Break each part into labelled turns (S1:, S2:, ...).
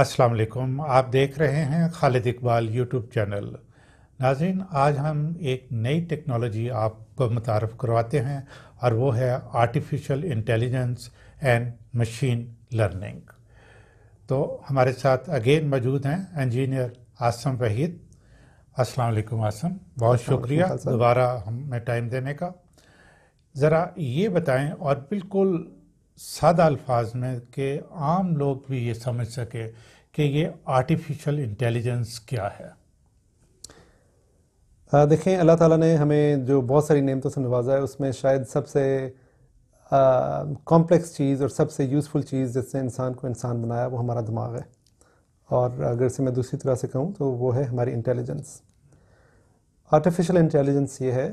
S1: अस्सलाम वालेकुम आप देख रहे हैं खालिद इकबाल यूट्यूब चैनल नाजिन आज हम एक नई टेक्नोलॉजी आपको मुतारफ़ करवाते हैं और वो है artificial intelligence and machine learning तो हमारे साथ अगेन मौजूद हैं इंजीनियर आसम वहीद अस्सलाम वालेकुम आसम बहुत शुक्रिया दोबारा हमें टाइम देने का ज़रा ये बताएं और बिल्कुल सादा अल्फाज में कि आम लोग भी ये समझ सके कि ये आर्टिफिशियल इंटेलिजेंस क्या है
S2: देखें अल्लाह ताला ने हमें जो बहुत सारी नियमतों से नवाजा है उसमें शायद सबसे कॉम्प्लेक्स चीज़ और सबसे यूज़फुल चीज़ जिसने इंसान को इंसान बनाया वो हमारा दिमाग है और अगर से मैं दूसरी तरह से कहूँ तो वो है हमारी इंटेलिजेंस आर्टिफिशियल इंटेलिजेंस ये है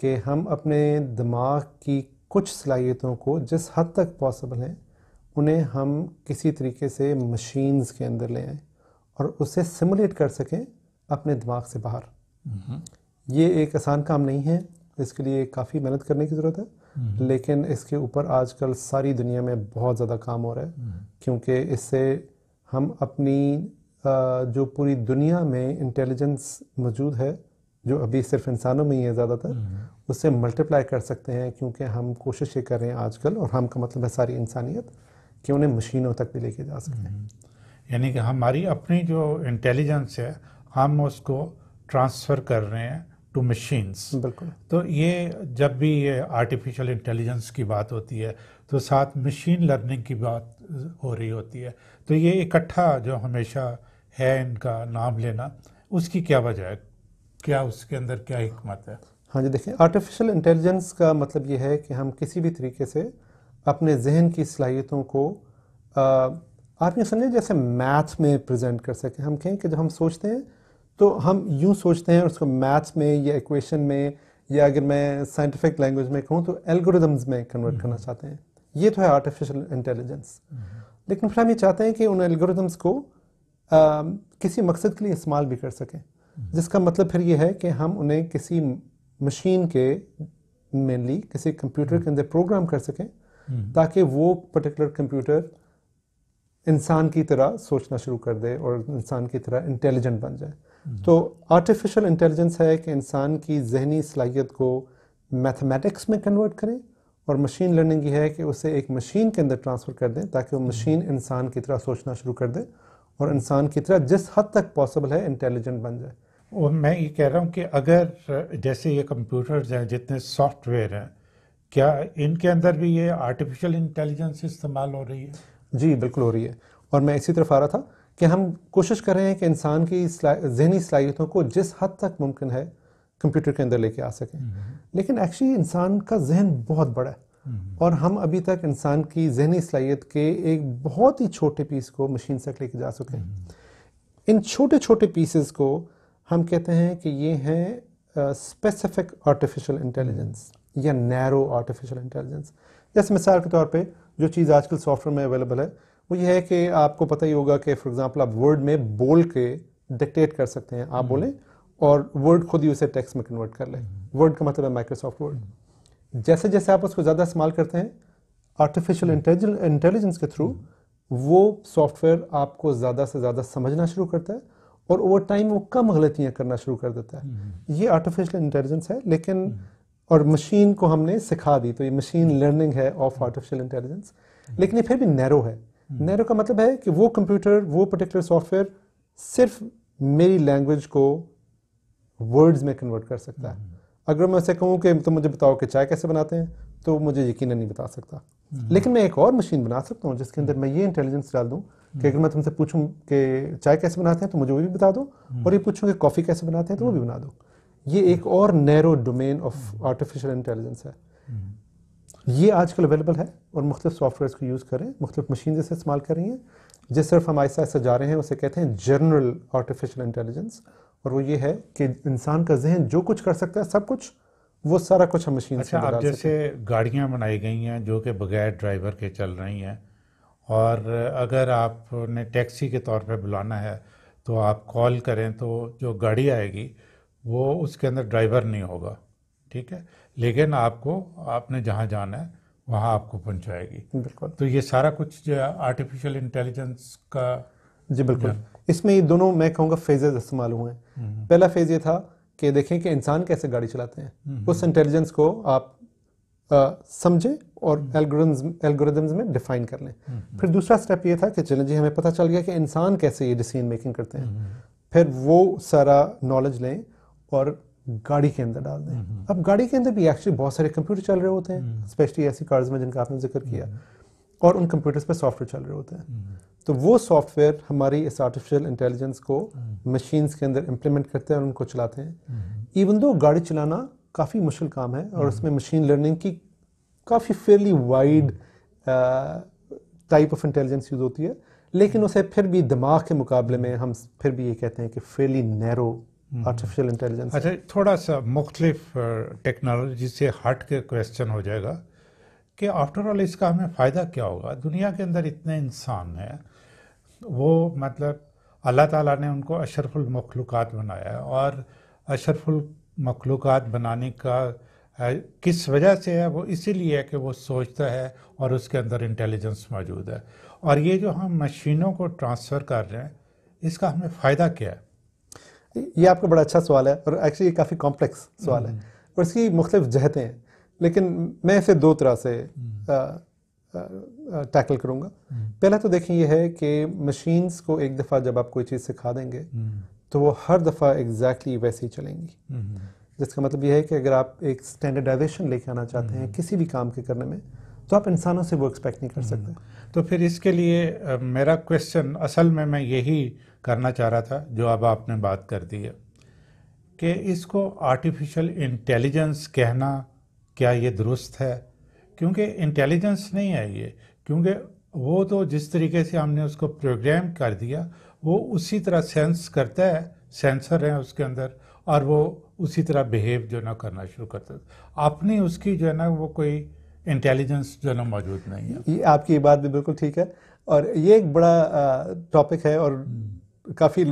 S2: कि हम अपने दिमाग की कुछ सलाहियतों को जिस हद तक पॉसिबल है उन्हें हम किसी तरीके से मशीन्स के अंदर ले आएँ और उसे सिमुलेट कर सकें अपने दिमाग से बाहर हम्म। ये एक आसान काम नहीं है इसके लिए काफ़ी मेहनत करने की ज़रूरत है हम्म। लेकिन इसके ऊपर आजकल सारी दुनिया में बहुत ज़्यादा काम हो रहा है हम्म। क्योंकि इससे हम अपनी जो पूरी दुनिया में इंटेलिजेंस मौजूद है जो अभी सिर्फ इंसानों में ही है ज़्यादातर हम्म। उससे मल्टीप्लाई कर सकते हैं क्योंकि हम कोशिश ये कर रहे हैं आजकल और हम का मतलब है सारी इंसानियत कि उन्हें मशीनों तक भी लेके
S1: जा सकते हैं हम्म। यानी कि हमारी अपनी जो इंटेलिजेंस है हम उसको ट्रांसफ़र कर रहे हैं टू मशीन्स बिल्कुल तो ये जब भी ये आर्टिफिशियल इंटेलिजेंस की बात होती है तो साथ मशीन लर्निंग की बात हो रही होती है तो ये इकट्ठा जो हमेशा है इनका नाम लेना उसकी क्या वजह है क्या उसके अंदर क्या हमत है
S2: हाँ जी देखें आर्टिफिशियल इंटेलिजेंस का मतलब ये है कि हम किसी भी तरीके से अपने जहन की सलाहियतों को आप ये समझें जैसे मैथ में प्रेजेंट कर सकें हम कहें कि जब हम सोचते हैं तो हम यूँ सोचते हैं उसको मैथ्स में या इक्वेशन में या अगर मैं साइंटिफिक लैंग्वेज में कहूँ तो एल्गोरिदम्स में कन्वर्ट करना हम्म। चाहते हैं ये तो है आर्टिफिशियल हम्म। इंटेलिजेंस लेकिन फिर हम ये चाहते हैं कि उन एल्गोरिदम्स को आ, किसी मकसद के लिए इस्तेमाल भी कर सकें जिसका मतलब फिर ये है कि हम उन्हें किसी मशीन के मेनली किसी कंप्यूटर के अंदर प्रोग्राम कर सकें हम्म। ताकि वो पर्टिकुलर कंप्यूटर इंसान की तरह सोचना शुरू कर दे और इंसान की तरह इंटेलिजेंट बन जाए हम्म। तो आर्टिफिशियल इंटेलिजेंस है कि इंसान की जहनी सलाहियत को मैथमेटिक्स में कन्वर्ट करें और मशीन लर्निंग ये है कि उसे एक मशीन के अंदर ट्रांसफ़र कर दें ताकि वो मशीन हम्म। इंसान की तरह सोचना शुरू कर दे और इंसान की तरह जिस हद तक पॉसिबल है इंटेलिजेंट बन जाए
S1: और मैं ये कह रहा हूँ कि अगर जैसे ये कंप्यूटर्स हैं जितने सॉफ्टवेयर हैं क्या इनके अंदर भी ये आर्टिफिशियल इंटेलिजेंस इस्तेमाल हो रही है
S2: जी बिल्कुल हो रही है और मैं इसी तरफ आ रहा था कि हम कोशिश कर रहे हैं कि इंसान की जहनी सलाहियतों को जिस हद तक मुमकिन है कंप्यूटर के अंदर लेके आ सकें हम्म। लेकिन एक्चुअली इंसान का जहन बहुत बड़ा है और हम अभी तक इंसान की जहनी सलाहियत के एक बहुत ही छोटे पीस को मशीन तक लेके जा सके हैं इन छोटे छोटे पीसेस को हम कहते हैं कि ये हैं स्पेसिफिक आर्टिफिशियल इंटेलिजेंस या नैरो आर्टिफिशियल इंटेलिजेंस जैसे मिसाल के तौर पे जो चीज़ आजकल सॉफ्टवेयर में अवेलेबल है वो ये है कि आपको पता ही होगा कि फॉर एग्जांपल आप वर्ड में बोल के डिक्टेट कर सकते हैं आप बोलें और वर्ड खुद ही उसे टेक्स्ट में कन्वर्ट कर लें वर्ड का मतलब है माइक्रोसॉफ्ट वर्ड जैसे जैसे आप उसको ज़्यादा इस्तेमाल करते हैं आर्टिफिशियल इंटेलिजेंस के थ्रू वो सॉफ्टवेयर आपको ज़्यादा से ज़्यादा समझना शुरू करता है और ओवर टाइम वो कम गलतियाँ करना शुरू कर देता है हम्म। ये आर्टिफिशियल इंटेलिजेंस है लेकिन और मशीन को हमने सिखा दी तो ये मशीन लर्निंग है ऑफ आर्टिफिशियल इंटेलिजेंस लेकिन ये फिर भी नैरो है नैरो हम्म। का मतलब है कि वो कंप्यूटर वो पर्टिकुलर सॉफ्टवेयर सिर्फ मेरी लैंग्वेज को वर्ड्स में कन्वर्ट कर सकता है हम्म। अगर मैं उसे कहूँ कि तुम तो मुझे बताओ कि चाय कैसे बनाते हैं तो मुझे यकीन नहीं बता सकता लेकिन मैं एक और मशीन बना सकता हूँ जिसके अंदर मैं ये इंटेलिजेंस डाल दूँ कि अगर मैं तुमसे पूछूँ कि चाय कैसे बनाते हैं तो मुझे वो भी बता दो और ये पूछूँ कि कॉफ़ी कैसे बनाते हैं तो वो भी बना दो ये एक और narrow domain of artificial intelligence है ये आजकल अवेलेबल है और मुख्तलिफ सॉफ्टवेयर को यूज़ करें मुख्तलिफ मशीन जैसे इस्तेमाल कर रही हैं जिस सिर्फ हम ऐसा ऐसा जा रहे हैं उसे कहते हैं जनरल आर्टिफिशियल इंटेलिजेंस और वो ये है कि इंसान का जहन जो कुछ कर सकता है सब कुछ वो सारा कुछ हम मशीन अच्छा, से आप जैसे
S1: गाड़ियाँ बनाई गई हैं जो कि बगैर ड्राइवर के चल रही हैं और अगर आपने टैक्सी के तौर पर बुलाना है तो आप कॉल करें तो जो गाड़ी आएगी वो उसके अंदर ड्राइवर नहीं होगा ठीक है लेकिन आपको आपने जहाँ जाना है वहाँ आपको पहुँचाएगी बिल्कुल तो ये सारा कुछ जो आर्टिफिशियल इंटेलिजेंस का जी बिल्कुल
S2: इसमें ये दोनों मैं कहूँगा फेजेज इस्तेमाल हुए हैं mm-hmm. पहला फेज ये था कि देखें कि इंसान कैसे गाड़ी चलाते हैं mm-hmm. उस इंटेलिजेंस को आप समझें और एल्गोरिदम्स mm-hmm. में डिफाइन कर लें फिर दूसरा स्टेप ये था कि चलें जी हमें पता चल गया कि इंसान कैसे ये डिसीजन मेकिंग करते हैं फिर वो सारा नॉलेज लें और गाड़ी के अंदर डाल दें अब गाड़ी के अंदर भी एक्चुअली बहुत सारे कंप्यूटर चल रहे होते हैं स्पेशली ऐसी कार्स में जिनका आपने जिक्र किया और उन कंप्यूटर्स पर सॉफ्टवेयर चल रहे होते हैं तो वो सॉफ्टवेयर हमारी इस आर्टिफिशियल इंटेलिजेंस को मशीन्स के अंदर इम्प्लीमेंट करते हैं और उनको चलाते हैं इवन हम्म। दो गाड़ी चलाना काफ़ी मुश्किल काम है और हम्म। उसमें मशीन लर्निंग की काफ़ी fairly wide type of intelligence use होती है लेकिन उसे फिर भी दिमाग के मुकाबले में हम फिर भी ये कहते हैं कि फेयरली नैरो आर्टिफिशियल इंटेलिजेंस अच्छा
S1: थोड़ा सा मुख्तलिफ टेक्नोलॉजी uh, से हट के क्वेश्चन हो जाएगा कि आफ्टर ऑल इसका हमें फ़ायदा क्या होगा दुनिया के अंदर इतने इंसान हैं वो मतलब अल्लाह ताला ने उनको अशरफुल मखलूक़ात बनाया और अशरफुल मखलूक़ात बनाने का किस वजह से है वो इसीलिए है कि वो सोचता है और उसके अंदर इंटेलिजेंस मौजूद है और ये जो हम मशीनों को ट्रांसफ़र कर रहे हैं इसका हमें फ़ायदा क्या है
S2: ये आपका बड़ा अच्छा सवाल है और एक्चुअली ये काफ़ी कॉम्प्लेक्स सवाल है हम्म। और इसकी मुख्तफ जहतें हैं लेकिन मैं इसे दो तरह से हम्म। टैकल करूँगा हम्म। पहला तो देखें यह है कि मशीन्स को एक दफ़ा जब आप कोई चीज़ सिखा देंगे हम्म। तो वो हर दफ़ा एग्जैक्टली वैसे ही चलेंगी हम्म। जिसका मतलब यह है कि अगर आप एक स्टैंडर्डाइजेशन लेके आना चाहते हैं किसी भी
S1: काम के करने में तो आप इंसानों से वो एक्सपेक्ट नहीं कर सकते तो फिर इसके लिए मेरा क्वेश्चन असल में मैं यही करना चाह रहा था जो अब आपने बात कर दी है कि इसको आर्टिफिशियल इंटेलिजेंस कहना क्या ये दुरुस्त है क्योंकि इंटेलिजेंस नहीं है ये क्योंकि वो तो जिस तरीके से हमने उसको प्रोग्राम कर दिया वो उसी तरह सेंस करता है सेंसर है उसके अंदर और वो उसी तरह बिहेव जो ना करना शुरू करता है अपनी उसकी जो है ना वो कोई इंटेलिजेंस जो ना मौजूद नहीं है
S2: ये आपकी बात भी बिल्कुल ठीक है और ये एक बड़ा टॉपिक है और हम्म। काफ़ी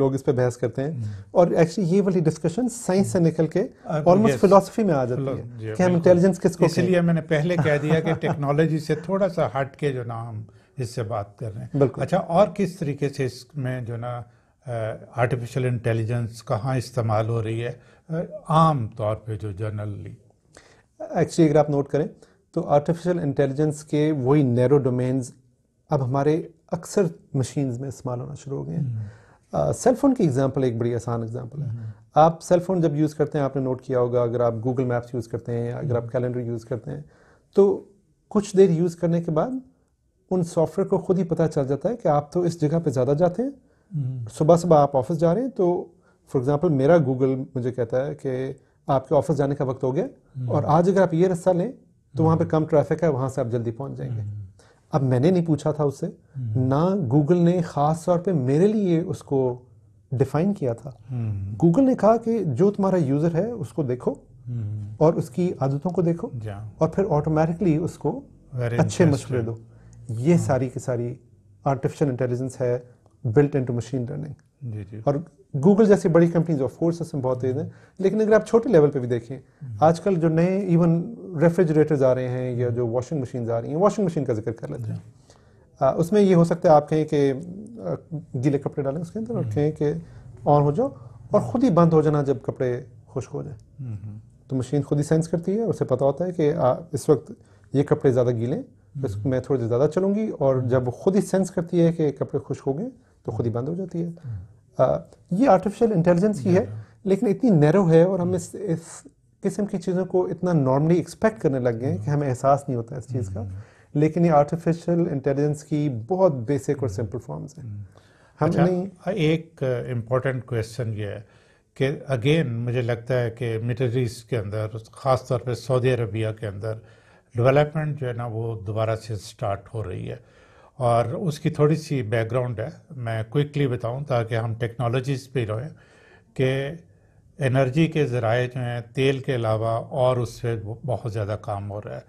S2: लोग इस पर बहस करते हैं हम्म। और एक्चुअली ये वाली डिस्कशन साइंस से हम्म। निकल के ऑलमोस्ट फिलोसफी में आ जाती है कि हम इंटेलिजेंस किसको इसलिए मैंने पहले कह दिया कि
S1: टेक्नोलॉजी से थोड़ा सा हट के जो ना हम इससे बात कर रहे हैं अच्छा और किस तरीके से इसमें जो ना आर्टिफिशियल इंटेलिजेंस कहाँ इस्तेमाल हो रही है आम तौर पे जो जनरली
S2: एक्चुअली अगर आप नोट करें तो आर्टिफिशियल इंटेलिजेंस के वही नैरो डोमेन्स अब हमारे अक्सर मशीन्स में इस्तेमाल होना शुरू हो गए हैं सेल फ़ोन की एग्जांपल एक बड़ी आसान एग्जांपल है आप सेल फ़ोन जब यूज़ करते हैं आपने नोट किया होगा अगर आप गूगल मैप्स यूज़ करते हैं अगर आप कैलेंडर यूज़ करते हैं तो कुछ देर यूज़ करने के बाद उन सॉफ्टवेयर को खुद ही पता चल जाता है कि आप तो इस जगह पर ज़्यादा जाते हैं हम्म। सुबह सुबह आप ऑफिस जा रहे हैं तो फॉर एग्ज़ाम्पल मेरा गूगल मुझे कहता है कि आपके ऑफिस जाने का वक्त हो गया हम्म। और आज अगर आप ये रास्ता लें तो वहाँ पर हम्म। कम ट्रैफिक है वहाँ से आप जल्दी पहुँच जाएंगे अब मैंने नहीं पूछा था उससे हम्म। ना गूगल ने खास तौर पे मेरे लिए उसको डिफाइन किया था हम्म। गूगल ने कहा कि जो तुम्हारा यूजर है उसको देखो हम्म। और उसकी आदतों को देखो और फिर ऑटोमेटिकली उसको अच्छे मशवरे दो ये हाँ। सारी की सारी आर्टिफिशियल इंटेलिजेंस है built into machine learning जी जी और गूगल जैसी बड़ी कंपनीज ऑफ कोर्स उसमें बहुत तेज हैं लेकिन अगर आप छोटे लेवल पे भी देखें आजकल जो नए इवन रेफ्रिजरेटर्स आ रहे हैं या जो वॉशिंग मशीन आ रही हैं वॉशिंग मशीन का जिक्र कर लेते हैं उसमें ये हो सकता है आप कहें कि गीले कपड़े डालें उसके अंदर और हम्म। कहें कि ऑन हो जाओ और ख़ुद ही बंद हो जाना जब कपड़े खुश्क हो जाए हम्म, हम्म। तो मशीन खुद ही सेंस करती है उसे पता होता है कि इस वक्त ये कपड़े ज़्यादा गीले मैं थोड़ी ज़्यादा चलूँगी और जब खुद ही सेंस करती है कि कपड़े खुश्क हो गए तो खुद ही बंद हो जाती है आ, हम्म। ये आर्टिफिशियल इंटेलिजेंस ही है लेकिन इतनी नैरो है और हम इस इस किस्म की चीज़ों को इतना नॉर्मली एक्सपेक्ट करने लग गए हैं कि mm. हमें एहसास नहीं होता इस चीज़ का mm. लेकिन ये आर्टिफिशियल इंटेलिजेंस की बहुत बेसिक और सिंपल फॉर्म्स हैं mm. हम अच्छा, नहीं
S1: एक इम्पॉर्टेंट क्वेश्चन ये है कि अगेन मुझे लगता है कि मिडल ईस्ट के अंदर ख़ास तौर पर सऊदी अरबिया के अंदर डेवलपमेंट जो है ना वो दोबारा से स्टार्ट हो रही है और उसकी थोड़ी सी बैकग्राउंड है मैं क्विकली बताऊं ताकि हम टेक्नोलॉजीज पे रहें कि एनर्जी के ज़राए जो हैं तेल के अलावा और उससे बहुत ज़्यादा काम हो रहा है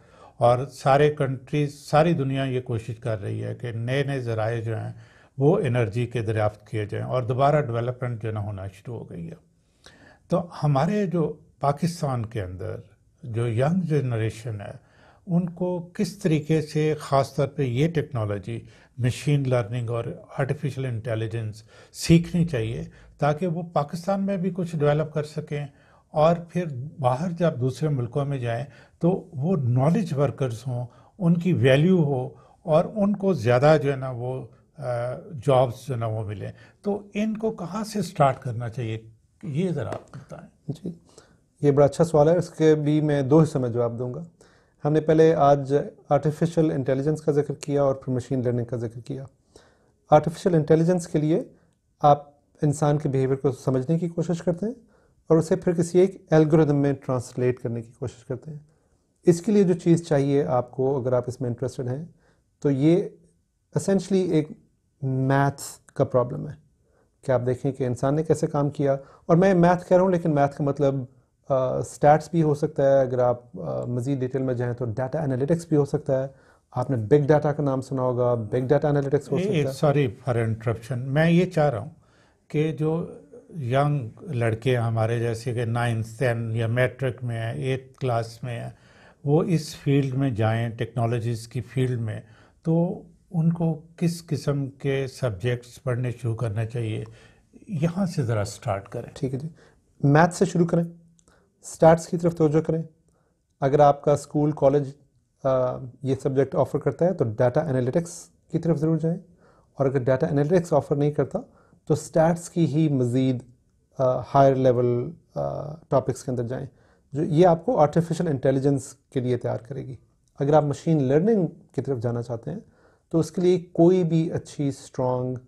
S1: और सारे कंट्रीज सारी दुनिया ये कोशिश कर रही है कि नए नए ज़राए जो हैं वो एनर्जी के दरियाफ्त किए जाएँ और दोबारा डेवलपमेंट जो ना होना शुरू हो गई है तो हमारे जो पाकिस्तान के अंदर जो यंग जनरेशन है उनको किस तरीके से ख़ास तौर पे ये टेक्नोलॉजी मशीन लर्निंग और आर्टिफिशियल इंटेलिजेंस सीखनी चाहिए ताकि वो पाकिस्तान में भी कुछ डेवलप कर सकें और फिर बाहर जब दूसरे मुल्कों में जाएं तो वो नॉलेज वर्कर्स हों उनकी वैल्यू हो और उनको ज़्यादा जो है ना वो जॉब्स जो ना वो मिलें तो इनको कहाँ से स्टार्ट करना चाहिए ये ज़रा आप बताएँ
S2: जी ये बड़ा अच्छा सवाल है इसके भी मैं दो हिस्से में जवाब दूंगा हमने पहले आज आर्टिफिशियल इंटेलिजेंस का जिक्र किया और फिर मशीन लर्निंग का जिक्र किया आर्टिफिशियल इंटेलिजेंस के लिए आप इंसान के बिहेवियर को समझने की कोशिश करते हैं और उसे फिर किसी एक एल्गोरिदम में ट्रांसलेट करने की कोशिश करते हैं इसके लिए जो चीज़ चाहिए आपको अगर आप इसमें इंटरेस्टेड हैं तो ये असेंशली एक मैथ्स का प्रॉब्लम है कि आप देखें कि इंसान ने कैसे काम किया और मैं मैथ कह रहा हूँ लेकिन मैथ का मतलब स्टैट्स uh, भी हो सकता है अगर आप uh, मज़ीद डिटेल में जाएँ तो डाटा एनालिटिक्स भी हो सकता है आपने बिग डाटा का नाम सुना होगा बिग डाटा एनालिटिक्स हो सकता है सॉरी
S1: फॉर इंटरप्शन मैं ये चाह रहा हूँ कि जो यंग लड़के हमारे जैसे कि नाइन्थ टेन या मैट्रिक में है एट्थ क्लास में है वो इस फील्ड में जाएं टेक्नोलॉजीज़ की फील्ड में तो उनको किस किस्म के सब्जेक्ट्स पढ़ने शुरू करना चाहिए यहाँ से ज़रा स्टार्ट करें ठीक है जी
S2: मैथ से शुरू करें स्टैट्स की तरफ तोजो करें
S1: अगर आपका स्कूल कॉलेज
S2: ये सब्जेक्ट ऑफ़र करता है तो डाटा एनालिटिक्स की तरफ ज़रूर जाएं और अगर डाटा एनालिटिक्स ऑफ़र नहीं करता तो स्टैट्स की ही मज़ीद हायर लेवल टॉपिक्स के अंदर जाएं जो ये आपको आर्टिफिशियल इंटेलिजेंस के लिए तैयार करेगी अगर आप मशीन लर्निंग की तरफ जाना चाहते हैं तो उसके लिए कोई भी अच्छी स्ट्रॉन्ग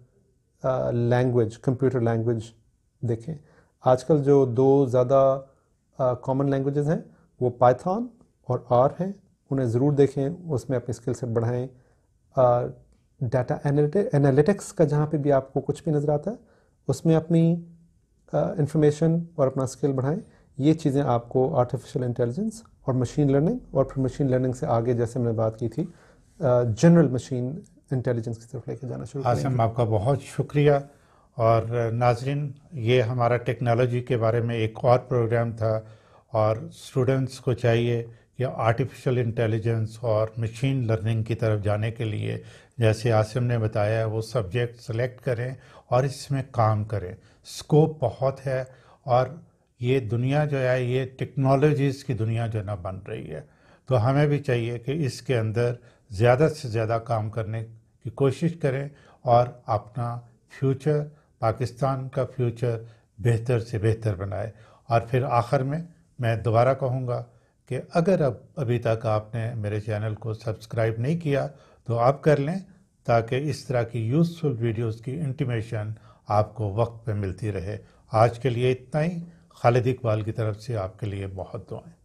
S2: लैंग्वेज कंप्यूटर लैंग्वेज देखें आजकल जो दो ज़्यादा कॉमन लैंग्वेजेस हैं वो पाइथन और आर हैं उन्हें ज़रूर देखें उसमें अपनी स्किल से बढ़ाएँ डाटा एनालिटिक्स का जहाँ पे भी आपको कुछ भी नज़र आता है उसमें अपनी इंफॉर्मेशन uh, और अपना स्किल बढ़ाएं ये चीज़ें आपको आर्टिफिशियल इंटेलिजेंस और मशीन लर्निंग और फिर मशीन लर्निंग से आगे जैसे मैंने बात की थी जनरल मशीन इंटेलिजेंस की तरफ लेके जाना शुरू आसम
S1: आपका बहुत शुक्रिया और नाजरीन ये हमारा टेक्नोलॉजी के बारे में एक और प्रोग्राम था और स्टूडेंट्स को चाहिए कि आर्टिफिशियल इंटेलिजेंस और मशीन लर्निंग की तरफ जाने के लिए जैसे आसिम ने बताया वो सब्जेक्ट सेलेक्ट करें और इसमें काम करें स्कोप बहुत है और ये दुनिया जो है ये टेक्नोलॉजीज़ की दुनिया जो ना बन रही है तो हमें भी चाहिए कि इसके अंदर ज़्यादा से ज़्यादा काम करने की कोशिश करें और अपना फ्यूचर पाकिस्तान का फ्यूचर बेहतर से बेहतर बनाए और फिर आखिर में मैं दोबारा कहूँगा कि अगर अब अभी तक आपने मेरे चैनल को सब्सक्राइब नहीं किया तो आप कर लें ताकि इस तरह की यूज़फुल वीडियोस की इंटीमेशन आपको वक्त पे मिलती रहे आज के लिए इतना ही खालिद इकबाल की तरफ से आपके लिए बहुत दुआएँ